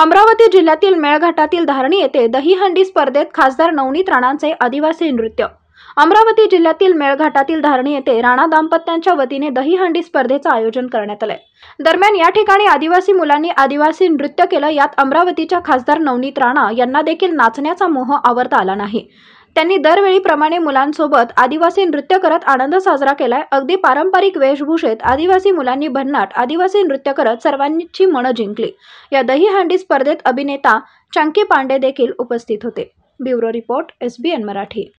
अमरावती जिल्ह्यातील मेळघाटातील धारणी येथे दहीहंडी स्पर्धेत खासदार नवनीत राणांचे आदिवासी नृत्य अमरावती जिल्ह्यातील मेळघाटातील धारणी येथे राणा दाम्पत्यांच्या वतीने दहीहंडी स्पर्धेचं आयोजन करण्यात आलंय दरम्यान या ठिकाणी आदिवासी मुलांनी आदिवासी नृत्य केलं यात अमरावतीच्या खासदार नवनीत राणा यांना देखील नाचण्याचा मोह आवरता आला नाही त्यांनी दरवेळीप्रमाणे मुलांसोबत आदिवासी नृत्य करत आनंद साजरा केलाय अगदी पारंपरिक वेशभूषेत आदिवासी मुलांनी भन्नाट आदिवासी नृत्य करत सर्वांची मनं जिंकली या दही दहीहंडी स्पर्धेत अभिनेता चांकी पांडे देखील उपस्थित होते ब्युरो रिपोर्ट एस मराठी